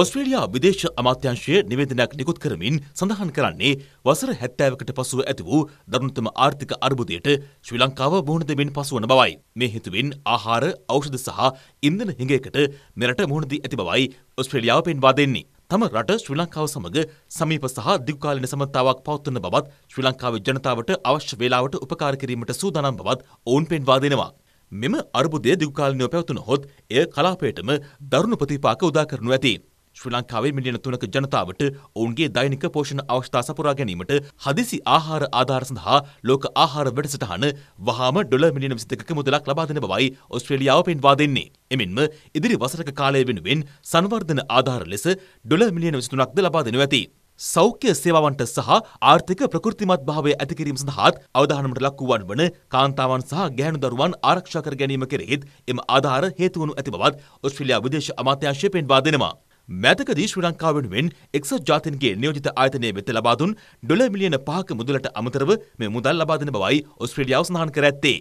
ඔස්ට්‍රේලියා විදේශ අමාත්‍යංශය නිවේදනයක් නිකුත් කරමින් සඳහන් කරන්නේ වසර හැත්තෑවකට පසුව ඇති වූ දරුණුතම ආර්ථික අර්බුදයට ශ්‍රී ලංකාව මුහුණ දෙමින් පසුවන බවයි. මේ හේතුවෙන් ආහාර, ඖෂධ සහ ඉන්ධන හිඟයකට මෙරට මුහුණ දී ඇති බවයි ඔස්ට්‍රේලියාව පෙන්වා දෙන්නේ. තම රට ශ්‍රී ලංකාව සමග සමීප සහ දීර්ඝකාලීන සම්බන්ධතාවක් පවත්වන බවත් ශ්‍රී ලංකාවේ ජනතාවට අවශ්‍ය වේලාවට උපකාර කිරීමට සූදානම් බවත් ඔවුන් පෙන්වා දෙනවා. මෙම අර්බුදය දිගුකාලීනව පැවතුන හොත් එය කලාපයටම දරුණු ප්‍රතිපාක උදා කරනු ඇති. ශ්‍රී ලංකාවේ මිලියන තුනක ජනතාවට ඔවුන්ගේ දෛනික පෝෂණ අවශ්‍යතා සපුරා ගැනීමට හදිසි ආහාර ආධාර සඳහා ලෝක ආහාර වැඩසටහන වහාම ඩොලර් මිලියන 22ක මුදලක් ලබා දෙන බවයි ඔස්ට්‍රේලියාව පෙන්වා දෙන්නේ. එමෙන්ම ඉදිරි වසරක කාලය වෙනුවෙන් සංවර්ධන ආධාර ලෙස ඩොලර් මිලියන 23ක්ද ලබා දෙනු ඇති. සෞඛ්‍ය සේවාවන්ට සහ ආර්ථික ප්‍රකෘතිමත් භාවය ඇතිකිරීම සඳහාත් අවධානමට ලක්වුවන් වන කාන්තාවන් සහ ගෑනු දරුවන් ආරක්ෂා කර ගැනීම කෙරෙහිත් එම ආධාර හේතුවනු ඇති බවත් ඔස්ට්‍රේලියා විදේශ අමාත්‍යාංශය පෙන්වා දෙනවා. මැතකදී ශ්‍රී ලංකාව වෙනුවෙන් එක්සත් ජාතීන්ගේ නියෝජිත ආයතනය වෙත ලබා දුන් ඩොලර් මිලියන 5ක මුදලට අමතරව මේ මුදල් ලබා දෙන බවයි ඔස්ට්‍රේලියාව සඳහන් කර ඇත්තේ.